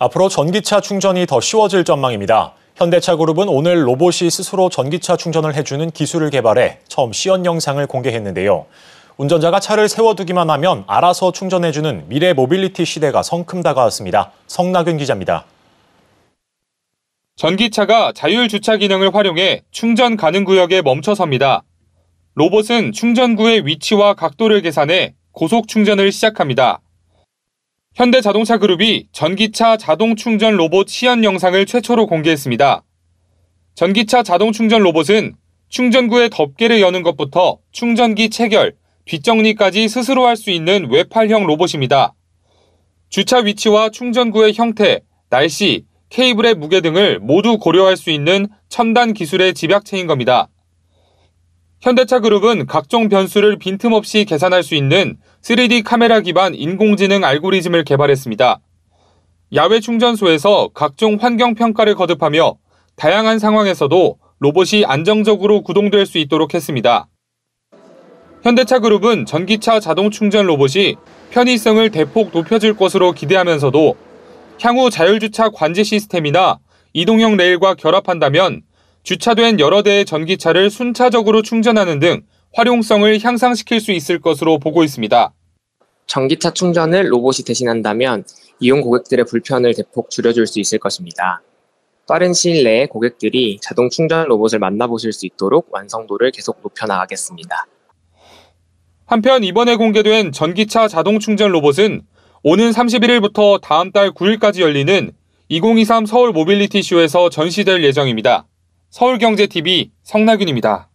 앞으로 전기차 충전이 더 쉬워질 전망입니다. 현대차그룹은 오늘 로봇이 스스로 전기차 충전을 해주는 기술을 개발해 처음 시연 영상을 공개했는데요. 운전자가 차를 세워두기만 하면 알아서 충전해주는 미래 모빌리티 시대가 성큼 다가왔습니다. 성나균 기자입니다. 전기차가 자율 주차 기능을 활용해 충전 가능 구역에 멈춰섭니다. 로봇은 충전구의 위치와 각도를 계산해 고속 충전을 시작합니다. 현대자동차 그룹이 전기차 자동 충전 로봇 시연 영상을 최초로 공개했습니다. 전기차 자동 충전 로봇은 충전구의 덮개를 여는 것부터 충전기 체결, 뒷정리까지 스스로 할 수 있는 웹팔형 로봇입니다. 주차 위치와 충전구의 형태, 날씨, 케이블의 무게 등을 모두 고려할 수 있는 첨단 기술의 집약체인 겁니다. 현대차그룹은 각종 변수를 빈틈없이 계산할 수 있는 3D 카메라 기반 인공지능 알고리즘을 개발했습니다. 야외 충전소에서 각종 환경 평가를 거듭하며 다양한 상황에서도 로봇이 안정적으로 구동될 수 있도록 했습니다. 현대차그룹은 전기차 자동 충전 로봇이 편의성을 대폭 높여줄 것으로 기대하면서도 향후 자율주차 관제 시스템이나 이동형 레일과 결합한다면 주차된 여러 대의 전기차를 순차적으로 충전하는 등 활용성을 향상시킬 수 있을 것으로 보고 있습니다. 전기차 충전을 로봇이 대신한다면 이용 고객들의 불편을 대폭 줄여줄 수 있을 것입니다. 빠른 시일 내에 고객들이 자동 충전 로봇을 만나보실 수 있도록 완성도를 계속 높여나가겠습니다. 한편 이번에 공개된 전기차 자동 충전 로봇은 오는 31일부터 다음 달 9일까지 열리는 2023 서울 모빌리티 쇼에서 전시될 예정입니다. 서울경제TV 성나균입니다.